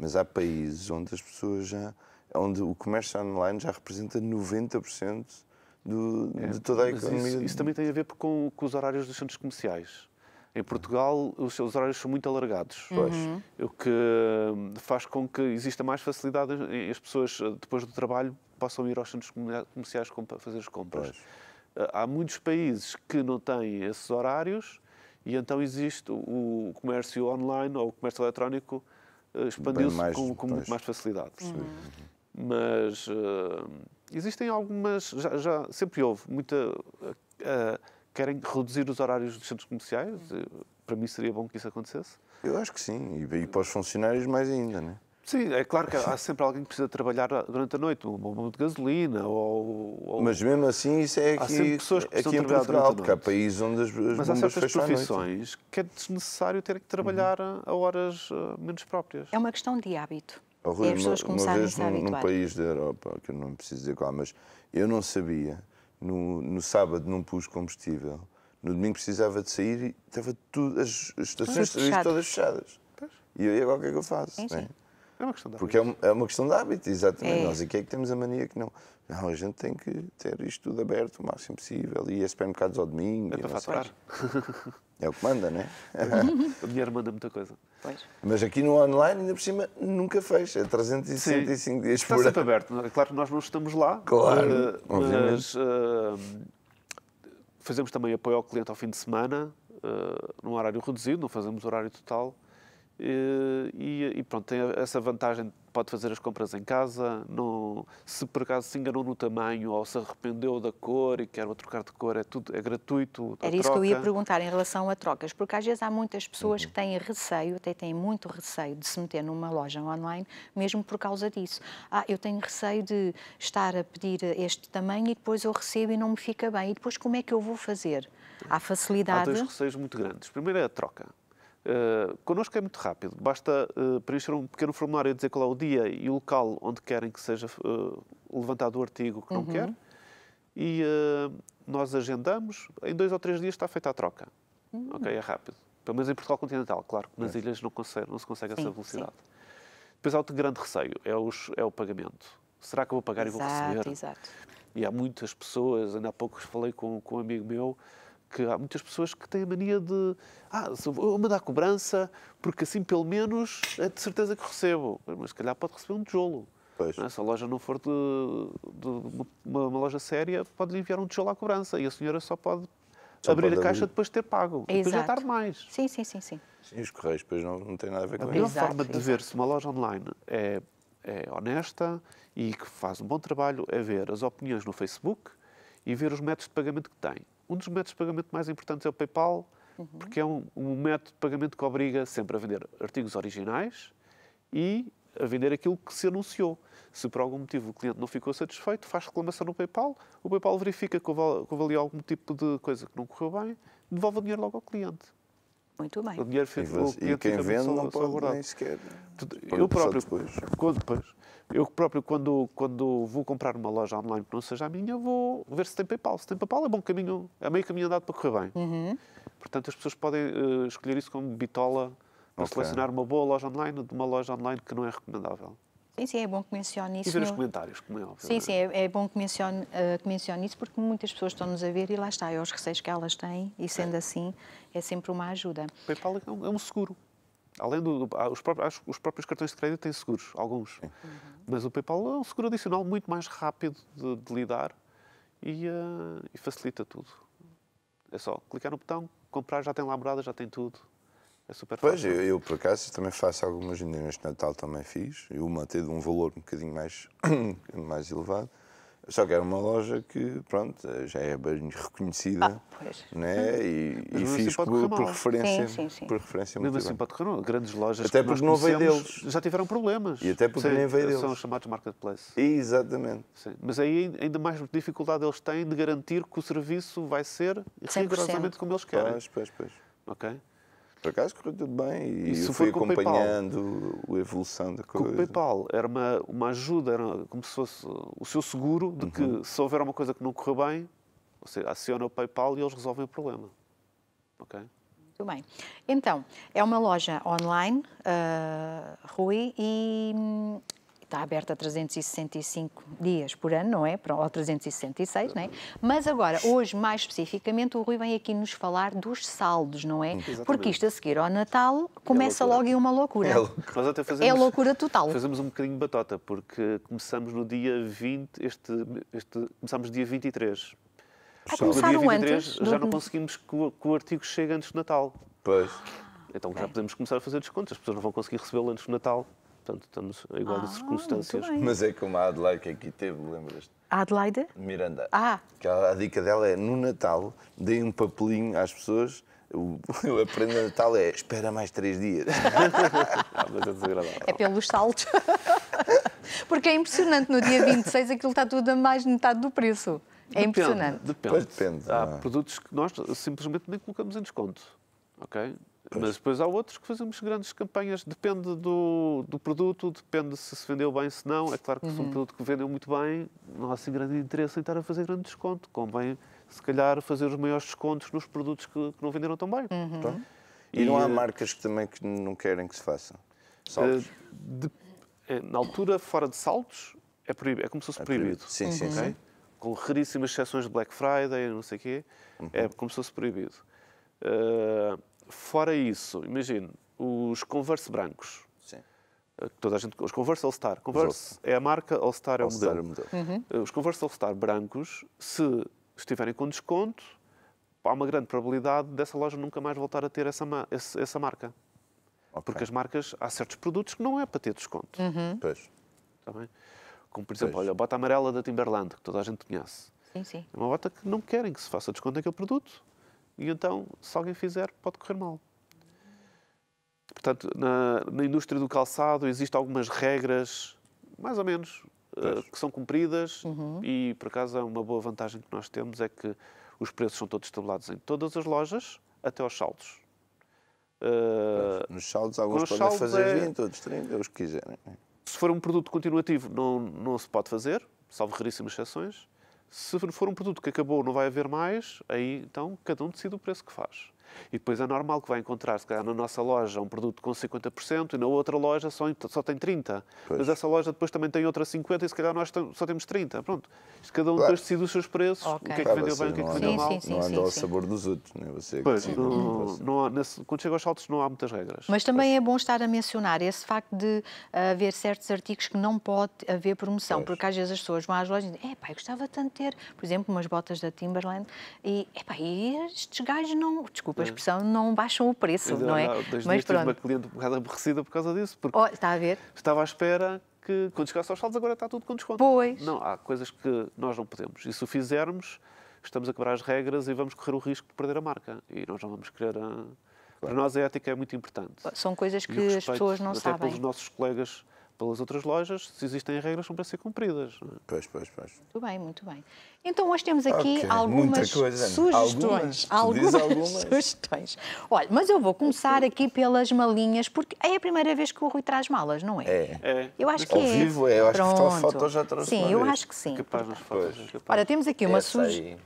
Mas há países onde as pessoas já. onde o comércio online já representa 90% do, é, de toda a economia. Isso, isso, também tem a ver com, com os horários dos centros comerciais. Em Portugal, os seus horários são muito alargados, uhum. o que hum, faz com que exista mais facilidade as pessoas, eh, depois do trabalho, possam ir aos centros comerciais fazer as compras. Pois. Eh, há muitos países que não têm esses horários e então existe o comércio online ou o comércio eletrónico eh, expandiu-se com, com muito mais facilidade. Uhum. Mas uh, existem algumas, já, já, sempre houve muita. Uh, querem reduzir os horários dos centros comerciais? Uhum. Para mim seria bom que isso acontecesse. Eu acho que sim, e, e para os funcionários mais ainda, né? Sim, é claro que há sempre alguém que precisa trabalhar durante a noite, um bombom de gasolina ou, ou, Mas mesmo assim, isso é aqui, há pessoas que é aqui em Portugal, porque há países onde as, pessoas. Mas há certas profissões que é desnecessário ter que uhum. trabalhar uhum. a horas eh, menos próprias. É uma questão de hábito. Oh, Rui, e as pessoas uma, uma vez num, num país da Europa, que eu não preciso dizer qual, mas eu não sabia, no, no sábado não pus combustível, no domingo precisava de sair e estava tudo, as, as estações de serviço todas fechadas. E eu, agora o que é que eu faço? É, é uma questão de hábito. Porque é uma, é uma questão de hábito, exatamente. É. Nós aqui é que temos a mania que não. Não, a gente tem que ter isto tudo aberto o máximo possível e a supermercados ao domingo. É para faturar. É o que manda, não é? o dinheiro manda muita coisa. Pois. Mas aqui no online, ainda por cima, nunca fecha. É 365 Sim. dias por ano. Está sempre aberto. É? Claro que nós não estamos lá. Claro. Uh, mas uh, fazemos também apoio ao cliente ao fim de semana, uh, num horário reduzido, não fazemos horário total. Eh, e, e, pronto, tem essa vantagem, pode fazer as compras em casa, não, se por acaso se enganou no tamanho ou se arrependeu da cor e quer trocar de cor, é tudo é gratuito. Era isso troca. que eu ia perguntar em relação a trocas, porque às vezes há muitas pessoas uhum. que têm receio, até têm muito receio de se meter numa loja online, mesmo por causa disso. Ah, eu tenho receio de estar a pedir este tamanho e depois eu recebo e não me fica bem, e depois como é que eu vou fazer? Há facilidade. Há dois receios muito grandes. Primeiro é a troca Uh, connosco é muito rápido, basta uh, preencher um pequeno formulário e dizer qual é o dia e o local onde querem que seja uh, levantado o artigo que uhum. não quer e uh, nós agendamos. Em dois ou três dias está feita a troca. Uhum. Ok, é rápido. Pelo menos em Portugal continental, claro, que nas é. ilhas não, consegue, não, se consegue sim, essa velocidade. Sim. Depois há outro grande receio, é, os, é o pagamento. Será que eu vou pagar exato, e vou receber? Exato. E há muitas pessoas, ainda há pouco falei com, com um amigo meu, que há muitas pessoas que têm a mania de ah, vou mandar cobrança porque assim pelo menos é de certeza que recebo. Mas se calhar pode receber um tijolo. Pois. É? Se a loja não for de, de uma, uma, loja séria, pode lhe enviar um tijolo à cobrança e a senhora só pode só abrir pode a caixa abrir. depois de ter pago. E depois já tarde mais. Sim, sim, sim, sim. Sim, os correios depois não, não nada a ver com isso. A melhor forma de ver se uma loja online é, é honesta e que faz um bom trabalho é ver as opiniões no Facebook e ver os métodos de pagamento que tem um dos métodos de pagamento mais importantes é o PayPal, uhum. porque é um, um, método de pagamento que obriga sempre a vender artigos originais e a vender aquilo que se anunciou. Se por algum motivo o cliente não ficou satisfeito, faz reclamação no PayPal, o PayPal verifica que houve, que houve ali algum tipo de coisa que não correu bem, devolve o dinheiro logo ao cliente. Muito bem. O dinheiro o E quem vende não pode guardar nem sequer. Eu próprio, quando, depois, eu próprio quando, quando vou comprar uma loja online que não seja a minha, vou ver se tem PayPal. Se tem PayPal é bom caminho, é meio caminho andado para correr bem. Uhum. Portanto, as pessoas podem uh, escolher isso como bitola para okay. selecionar uma boa loja online de uma loja online que não é recomendável. Sim, sim, é bom que mencione isso. E ver no... os comentários, como é óbvio. Sim, é? sim, é, é bom que mencione, uh, que mencione isso porque muitas pessoas estão-nos a ver e lá está, é os receios que elas têm e sendo é. assim é sempre uma ajuda. O PayPal é um, é um seguro. Além do, ah, os, próprios, os próprios cartões de crédito têm seguros, alguns. Uhum. Mas o PayPal é um seguro adicional muito mais rápido de, de lidar e, uh, e facilita tudo. É só clicar no botão, comprar, já tem morada já tem tudo. É super pois, fácil. Pois, eu, eu, por acaso também faço algumas vendas. de Natal também fiz. E uma até de um valor um bocadinho mais, mais elevado. Só que era uma loja que, pronto, já é bem reconhecida. Ah, pois. Né? E, e assim fiz por, por, referência. Sim, sim, sim. Por referência muito Mesmo assim, bem. pode correr Grandes lojas até porque não veio deles. já tiveram problemas. E até porque sim, nem veio deles. São os chamados marketplace. Exatamente. Sim. Mas aí ainda mais dificuldade eles têm de garantir que o serviço vai ser rigorosamente como eles querem. Pois, pois, pois. Ok? Por acaso correu tudo bem e Isso eu fui acompanhando a evolução da coisa. Com o PayPal era uma, uma ajuda, era como se fosse o seu seguro de que uhum. se houver uma coisa que não correu bem, você aciona o PayPal e eles resolvem o problema. Ok? Muito bem. Então, é uma loja online, uh, Rui, e está aberta 365 dias por ano, não é? Ou 366, não é? Mas agora, hoje, mais especificamente, o Rui vem aqui nos falar dos saldos, não é? Exatamente. Porque isto a seguir ao Natal é começa é logo em uma loucura. É, loucura. Nós até fazemos, é loucura total. Fazemos um bocadinho de batota, porque começamos no dia 20, este, este, começamos dia 23. Ah, começaram dia 23, antes. Já do... não conseguimos que o, que o artigo chegue antes do Natal. Pois. Então já podemos começar a fazer descontos, as pessoas não vão conseguir recebê-lo antes do Natal. Portanto, estamos a igual ah, de circunstâncias. Mas é como a Adelaide que aqui teve, lembras-te? A Adelaide? Miranda. Ah! Que a, a dica dela é, no Natal, deem um papelinho às pessoas eu, aprendo a Natal é espera mais três dias. é, pelos saltos. Porque é impressionante, no dia 26 aquilo está tudo a mais metade do preço. É depende, impressionante. Depende. Pois depende. Há é? produtos que nós simplesmente nem colocamos em desconto. Ok? Mas depois há outros que fazemos grandes campanhas, depende do, do produto, depende se se vendeu bem, se não. É claro que uhum. se um uhum. produto que vendeu muito bem, não há assim grande interesse em estar a fazer grande desconto. Convém, se calhar, fazer os maiores descontos nos produtos que, que não venderam tão bem. Uhum. E, e, não há eh, marcas que também que não querem que se façam? Saltos? Eh, de, é, na altura, fora de saltos, é, proibido, é como se fosse é proibido. proibido. Sim, uhum. sim, okay? sim. Com raríssimas exceções de Black Friday, não sei o quê, é uhum. como se fosse proibido. Uh, Fora isso, imagino, os Converse brancos. Sim. Eh, toda a gente, os Converse All Star. Converse é a marca, All Star é, é o modelo. modelo. Uhum. Eh, os Converse All Star brancos, se estiverem com desconto, há uma grande probabilidade dessa loja nunca mais voltar a ter essa, essa marca. Okay. Porque as marcas, há certos produtos que não é para ter desconto. Uhum. Pois. Está bem? Como, por exemplo, olha, a bota amarela da Timberland, que toda a gente conhece. Sim, sim. É uma bota que não querem que se faça desconto naquele produto. E então, se alguém fizer, pode correr mal. Portanto, na, na indústria do calçado existem algumas regras, mais ou menos, uh, que são cumpridas uhum. e, por acaso, é uma boa vantagem que nós temos é que os preços são todos estabelecidos em todas as lojas, até aos saldos. Uh, nos saldos, alguns podem saldos fazer é... 20, outros 30, os que quiserem. É? Se for um produto continuativo, não, não se pode fazer, salvo raríssimas exceções. Se for um produto que acabou, não vai haver mais, aí então cada um decide o preço que faz. E depois é normal que vai encontrar, se calhar, na nossa loja um produto com 50% e na outra loja só, só tem 30%. Pois. Mas essa loja depois também tem outra 50% e se calhar nós só temos 30%. Pronto. Cada um claro. depois decide os seus preços, okay. o que é que vendeu bem, o que é que vendeu mal. Sim, sim, não anda ao sabor dos outros. é Você é pois, que... não, não há, quando chega aos saltos não há muitas regras. Mas também pois. é bom estar a mencionar esse facto de eh, haver certos artigos que não pode haver promoção, pois. porque às vezes as pessoas vão às lojas e dizem, é pá, eu gostava tanto de ter, por exemplo, umas botas da Timberland e, é pá, estes gajos não, desculpa, desculpa a expressão, não baixam o preço, não, não é? Não, dois Mas pronto. uma cliente um bocado aborrecida por causa disso. Porque oh, está a ver? Estava à espera que quando chegasse aos saldos agora está tudo com desconto. Pois. Não, há coisas que nós não podemos. E se o fizermos, estamos a quebrar as regras e vamos correr o risco de perder a marca. E nós não vamos querer... A... Para nós a ética é muito importante. São coisas que respeito, as pessoas não até sabem. Até pelos nossos colegas pelas outras lojas, se existem regras, são para ser cumpridas. É? Pois, pois, pois. Muito bem, muito bem. Então hoje temos aqui okay. algumas sugestões. Algumas, algumas sugestões. Olha, mas eu vou começar aqui pelas malinhas, porque é a primeira vez que o Rui traz malas, não é? É. é. Eu acho que Ao é. vivo é, eu acho Pronto. que foto já trouxe Sim, eu vez. acho que sim. Capaz nas fotos. Capaz. Ora, temos aqui uma sugestão.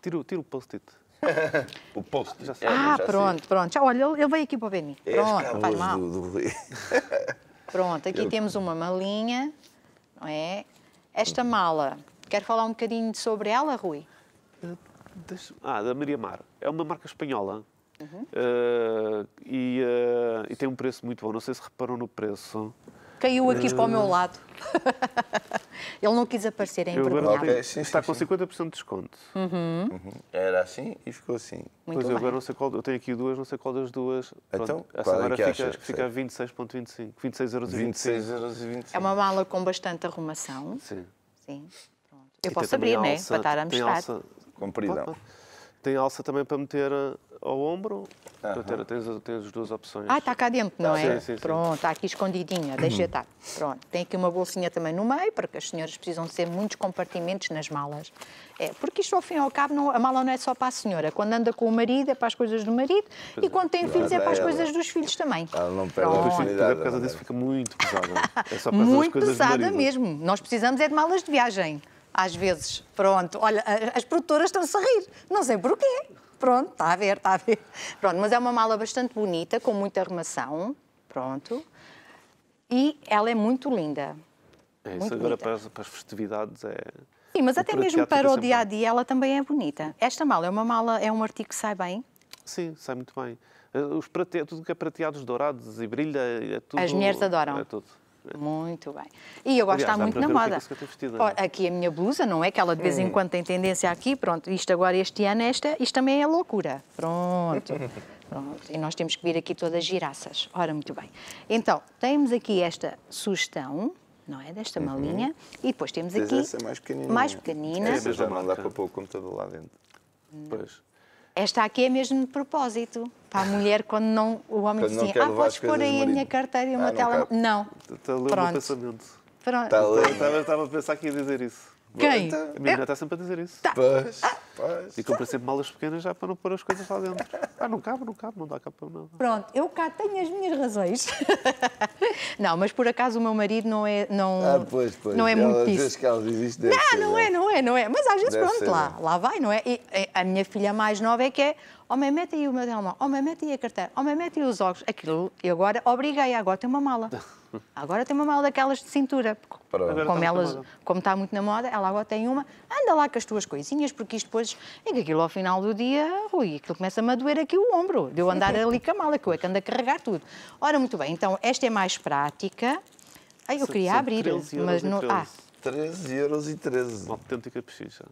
Tira, tira o post-it. o post. Ah, já ah já pronto, sei. pronto. Já, olha, ele veio aqui para o Beni. É pronto, faz mal. Do, do... Pronto, aqui Eu... temos uma malinha, não é? Esta mala, quer falar um bocadinho sobre ela, Rui? Eh, ah, da Maria Mar. É uma marca espanhola. Uhum. Uh, e, uh, e, tem um preço muito bom. Não sei se reparam no preço caiu aqui uh... para o meu eh, lado. Ele não quis aparecer, é Okay, está com 50% de desconto. Uhum. Uhum. Era assim e ficou assim. Muito pois bem. eu agora não sei qual, eu tenho aqui duas, não sei qual das duas. Então, Pronto, qual é que fica, acha? fica a 26,25. 26 euros 26 euros e 25. É uma mala com bastante arrumação. Sim. Sim. Pronto. Eu e posso abrir, não é? Para estar a mostrar. Comprida. Tem alça também para meter eh, ao ombro. Uhum. -huh. Ter, tens, tens as duas opções. Ah, está cá dentro, não é? Sim, sim, Pronto, está aqui escondidinha, deixa estar. Pronto, tem aqui uma bolsinha também no meio, porque as senhoras precisam de ser muitos compartimentos nas malas. É, porque isto, ao fim e ao cabo, não, a mala não é só para a senhora. Quando anda com o marido, é para as coisas do marido, pois e quando tem filhos, é, é para as ela. coisas dos filhos também. Ela não perde Pronto. a oportunidade. Por causa é? disso fica muito pesada. É só para muito pesada mesmo. Nós precisamos é de malas de viagem às vezes, pronto, olha, as produtoras estão-se a rir, não sei porquê. Pronto, está a ver, está a ver. Pronto, mas é uma mala bastante bonita, com muita armação, pronto. E ela é muito linda. É, muito isso agora para as, para as, festividades é. Sim, mas o até mesmo para o dia a dia ela também é bonita. Esta mala é uma mala, é um artigo que sai bem? Sim, sai muito bem. Eh, os prate... Tudo que é prateados dourados e brilha, é tudo. As mulheres adoram. É tudo. Muito bem. E eu gosto de muito na é moda. Vestida, é? aqui a minha blusa, não é? Que ela de vez em quando tem tendência aqui, pronto, isto agora este ano, esta, isto também é loucura. Pronto. Pronto. E nós temos que vir aqui todas giraças. Ora, muito bem. Então, temos aqui esta sugestão, não é? Desta uhum. malinha. Uhum. E depois temos aqui. Essa é mais pequenina. Mais pequenina. Essa já não dá para pôr o computador lá dentro. Não. Pois. Esta aqui é mesmo de propósito. Para a mulher, quando não, o homem diz assim, ah, podes pôr aí a minha carteira e uma ah, tela. Não. Está a ler o meu pensamento. Pronto. Estava tá a pensar que ia dizer isso. Quem? a minha é? mulher está sempre a dizer isso. Tá. Pois, ah. pois. E compra sempre malas pequenas já para não pôr as coisas lá dentro. Ah, não cabe, não cabe, não dá para nada. Pronto, eu cá tenho as minhas razões. não, mas por acaso o meu marido não é. Não, ah, pois, pois. Não é muito isso. que ela diz isto Não, ser, não é, não é, não é. Mas às vezes, pronto, ser, lá, é? lá vai, não é? E a minha filha mais nova é que é. Oh, mete aí o meu telemóvel. Oh, mete aí a carteira. Oh, mete aí os óculos. Aquilo, e agora obriguei, agora tem uma mala. Agora tem uma mala daquelas de cintura, porque, como, tá elas, como está muito na moda, ela agora tem uma, anda lá com as tuas coisinhas, porque isto depois, e que aquilo ao final do dia, Rui, aquilo começa a doer aqui o ombro, de eu andar ali com a mala, que eu é que ando a carregar tudo. Ora, muito bem, então esta é mais prática. Ai, eu queria abrir, mas não... Ah. 13 euros e 13. Uma autêntica pechincha.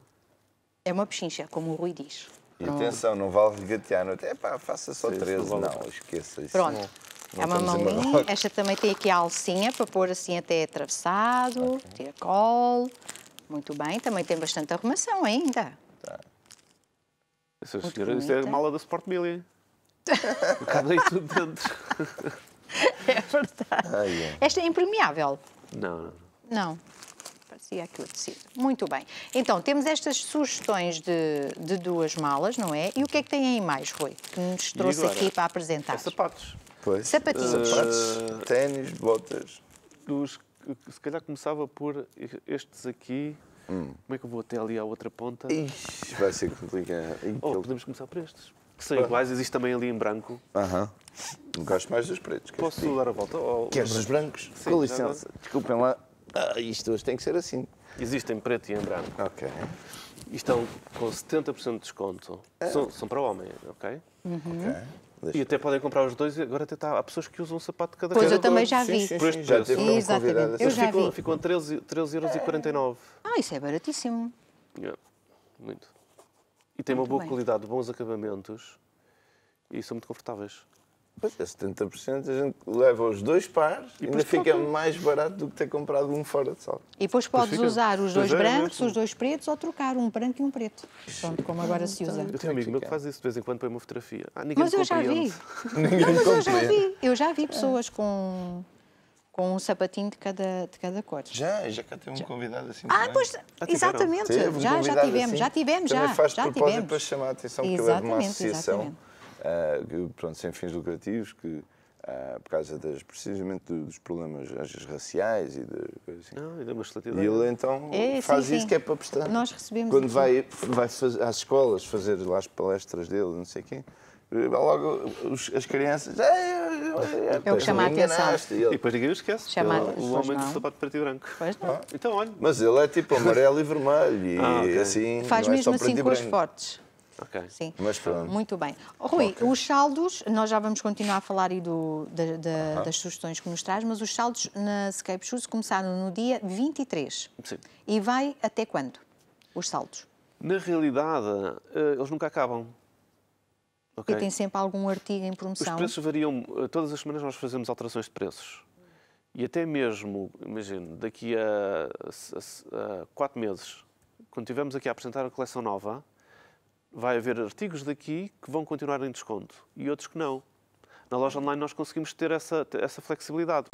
É uma pechincha, como o Rui diz. E atenção, não vale regatear, não é? Pá, faça só 13, não, esqueça isso. Pronto é uma malinha. Esta também tem aqui a alcinha para pôr assim até atravessado, okay. tira colo. Muito bem, também tem bastante arrumação ainda. Tá. senhora, isso é a mala da Sport Billy. Acabei tudo dentro. É verdade. Ah, yeah. É. Esta é impermeável? Não, não. Não. Parecia aquilo tecido. Muito bem. Então, temos estas sugestões de, de duas malas, não é? E o que é que tem aí mais, Rui? Que nos trouxe agora, aqui para apresentar. É sapatos. Pois. Sapatinhos. É Sapatos, ah, ténis, botas. Dos, se calhar começava por estes aqui. Hum. Como é que eu vou até ali à outra ponta? Ixi, vai ser complicado. Ou oh, podemos começar por estes. Que são iguais, existe também ali em branco. Aham. Não Gosto mais dos pretos. Posso dar a volta? Ou... Queres os brancos? Sim, Com licença. Desculpem lá. Ah, isto hoje tem que ser assim. Existem preto e em branco. Ok. E estão com 70% de desconto. Ah. São, são para homem, ok? Uhum. Ok. E até podem comprar os dois, agora até tá, há pessoas que usam um sapato de cada Pois cada eu também já vi. Sim, sim, por este sim, preço. Já Exatamente. Eu já ficam, vi. Ficam a 13,49 13 euros. Ah, isso é baratíssimo. Yeah. Muito. E tem muito uma boa bem. qualidade, bons acabamentos e são muito confortáveis. Pois é, 70% a gente leva os dois pares e ainda fica troca. mais barato do que ter comprado um fora de salto. E depois podes usar os dois pois é, é brancos, é os dois pretos ou trocar um branco e um preto. Pronto, como agora se usa. Eu tenho um amigo meu que faz isso de vez em quando para uma fotografia. Ah, mas eu já vi. ninguém não, mas eu já vi. Eu já vi pessoas com com um sapatinho de cada, de cada cor. Já, já cá teve um convidado assim. Ah, pois, ah, exatamente. já, já tivemos, assim. já tivemos, já tivemos. faz já propósito tivemos. para chamar a atenção porque eu é de uma associação. Exatamente uh, pronto, sem fins lucrativos, que Uh, por causa das, precisamente dos problemas às raciais e de coisa assim. Não, e, e ele então é, faz sim, isso sim. que é para prestar. Nós recebemos quando vai vai fazer, às escolas fazer lá as palestras dele, não sei quem. Logo os, as crianças. É, é, é o que chama a atenção. E, depois ninguém esquece. Chama é o homem do sapato preto e branco. Pois não. Ah. Então, olha. Mas ele é tipo amarelo e vermelho. E ah, okay. assim. Faz é? mesmo assim os fortes. Ok. Sim. Mas pronto. Muito bem. Rui, okay. os saldos, nós já vamos continuar a falar aí do, uh -huh. das sugestões que nos traz, mas os saldos na Scape Shoes começaram no dia 23. Sim. E vai até quando? Os saldos? Na realidade, eh, eles nunca acabam. Okay? E tem sempre algum artigo em promoção? Os preços variam. Eh, todas as semanas nós fazemos alterações de preços. E até mesmo, imagino, daqui a, a, a, a quatro meses, quando estivermos aqui a apresentar a coleção nova, vai haver artigos daqui que vão continuar em desconto e outros que não. Na loja online nós conseguimos ter essa, essa flexibilidade.